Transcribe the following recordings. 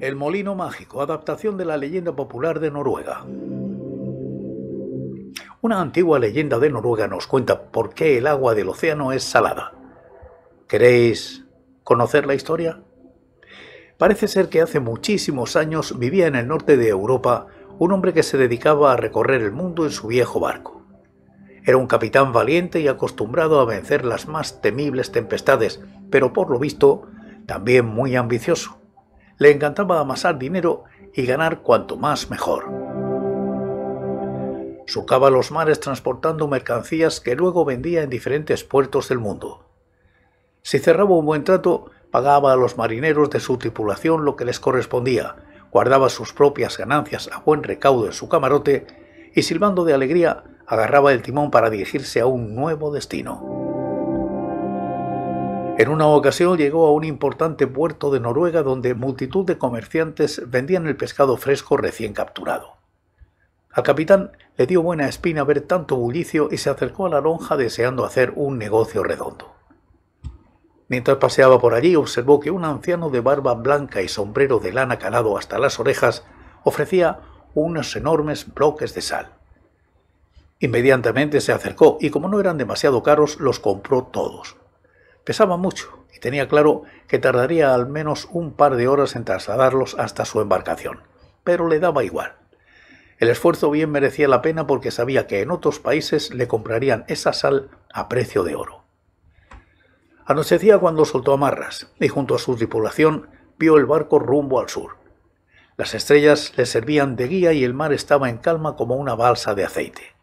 El Molino Mágico, adaptación de la leyenda popular de Noruega. Una antigua leyenda de Noruega nos cuenta por qué el agua del océano es salada. ¿Queréis conocer la historia? Parece ser que hace muchísimos años vivía en el norte de Europa un hombre que se dedicaba a recorrer el mundo en su viejo barco. Era un capitán valiente y acostumbrado a vencer las más temibles tempestades, pero por lo visto también muy ambicioso. Le encantaba amasar dinero y ganar cuanto más mejor. Sucaba los mares transportando mercancías que luego vendía en diferentes puertos del mundo. Si cerraba un buen trato, pagaba a los marineros de su tripulación lo que les correspondía, guardaba sus propias ganancias a buen recaudo en su camarote y silbando de alegría agarraba el timón para dirigirse a un nuevo destino. En una ocasión llegó a un importante puerto de Noruega donde multitud de comerciantes vendían el pescado fresco recién capturado. Al capitán le dio buena espina ver tanto bullicio y se acercó a la lonja deseando hacer un negocio redondo. Mientras paseaba por allí observó que un anciano de barba blanca y sombrero de lana calado hasta las orejas ofrecía unos enormes bloques de sal. Inmediatamente se acercó y como no eran demasiado caros los compró todos pesaba mucho y tenía claro que tardaría al menos un par de horas en trasladarlos hasta su embarcación, pero le daba igual. El esfuerzo bien merecía la pena porque sabía que en otros países le comprarían esa sal a precio de oro. Anochecía cuando soltó amarras y junto a su tripulación vio el barco rumbo al sur. Las estrellas le servían de guía y el mar estaba en calma como una balsa de aceite.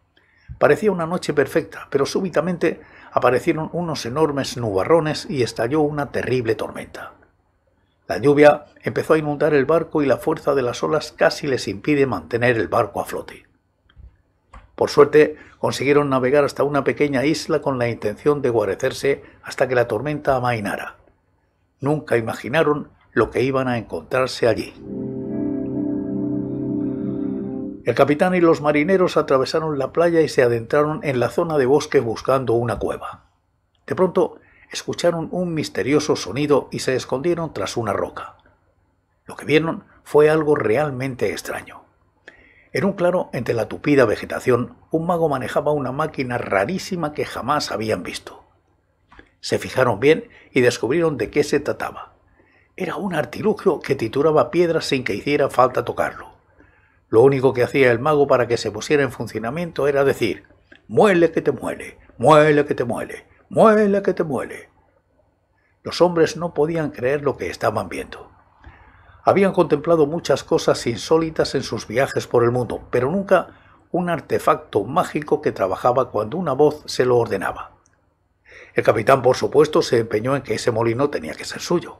Parecía una noche perfecta, pero súbitamente aparecieron unos enormes nubarrones y estalló una terrible tormenta. La lluvia empezó a inundar el barco y la fuerza de las olas casi les impide mantener el barco a flote. Por suerte, consiguieron navegar hasta una pequeña isla con la intención de guarecerse hasta que la tormenta amainara. Nunca imaginaron lo que iban a encontrarse allí. El capitán y los marineros atravesaron la playa y se adentraron en la zona de bosque buscando una cueva. De pronto escucharon un misterioso sonido y se escondieron tras una roca. Lo que vieron fue algo realmente extraño. En un claro entre la tupida vegetación, un mago manejaba una máquina rarísima que jamás habían visto. Se fijaron bien y descubrieron de qué se trataba. Era un artilugio que tituraba piedras sin que hiciera falta tocarlo. Lo único que hacía el mago para que se pusiera en funcionamiento era decir, muele que te muele, muele que te muele, muele que te muele. Los hombres no podían creer lo que estaban viendo. Habían contemplado muchas cosas insólitas en sus viajes por el mundo, pero nunca un artefacto mágico que trabajaba cuando una voz se lo ordenaba. El capitán, por supuesto, se empeñó en que ese molino tenía que ser suyo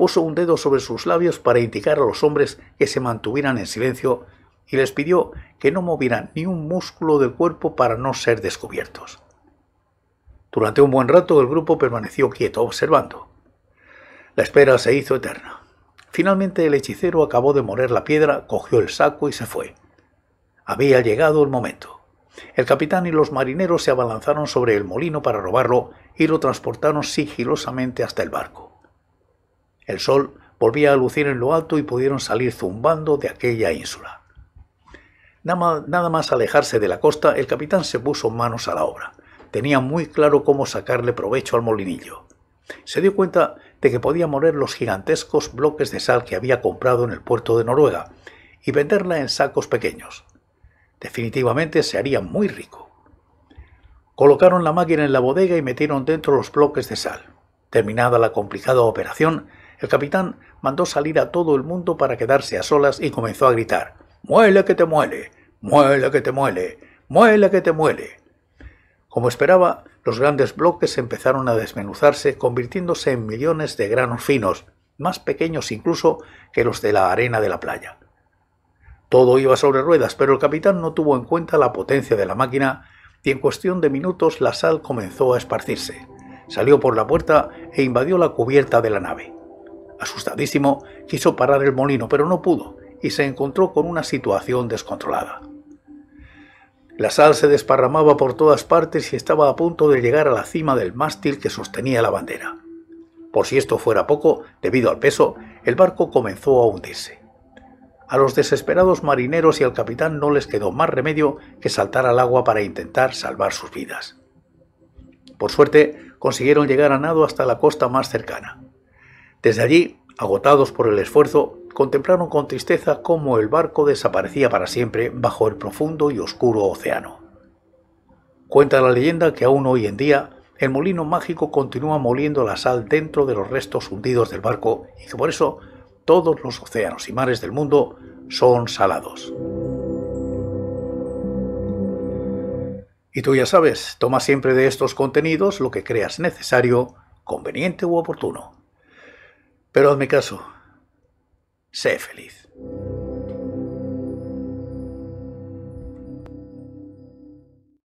puso un dedo sobre sus labios para indicar a los hombres que se mantuvieran en silencio y les pidió que no movieran ni un músculo del cuerpo para no ser descubiertos. Durante un buen rato el grupo permaneció quieto observando. La espera se hizo eterna. Finalmente el hechicero acabó de moler la piedra, cogió el saco y se fue. Había llegado el momento. El capitán y los marineros se abalanzaron sobre el molino para robarlo y lo transportaron sigilosamente hasta el barco. El sol volvía a lucir en lo alto y pudieron salir zumbando de aquella ínsula. Nada más alejarse de la costa, el capitán se puso manos a la obra. Tenía muy claro cómo sacarle provecho al molinillo. Se dio cuenta de que podía moler los gigantescos bloques de sal que había comprado en el puerto de Noruega y venderla en sacos pequeños. Definitivamente se haría muy rico. Colocaron la máquina en la bodega y metieron dentro los bloques de sal. Terminada la complicada operación, el capitán mandó salir a todo el mundo para quedarse a solas y comenzó a gritar Muele que te muele, muele que te muele, muele que te muele. Como esperaba, los grandes bloques empezaron a desmenuzarse, convirtiéndose en millones de granos finos, más pequeños incluso que los de la arena de la playa. Todo iba sobre ruedas, pero el capitán no tuvo en cuenta la potencia de la máquina y en cuestión de minutos la sal comenzó a esparcirse salió por la puerta e invadió la cubierta de la nave. Asustadísimo, quiso parar el molino, pero no pudo, y se encontró con una situación descontrolada. La sal se desparramaba por todas partes y estaba a punto de llegar a la cima del mástil que sostenía la bandera. Por si esto fuera poco, debido al peso, el barco comenzó a hundirse. A los desesperados marineros y al capitán no les quedó más remedio que saltar al agua para intentar salvar sus vidas. Por suerte, consiguieron llegar a nado hasta la costa más cercana. Desde allí, agotados por el esfuerzo, contemplaron con tristeza cómo el barco desaparecía para siempre bajo el profundo y oscuro océano. Cuenta la leyenda que aún hoy en día el molino mágico continúa moliendo la sal dentro de los restos hundidos del barco y por eso todos los océanos y mares del mundo son salados. Y tú ya sabes, toma siempre de estos contenidos lo que creas necesario, conveniente u oportuno. Pero hazme caso, sé feliz.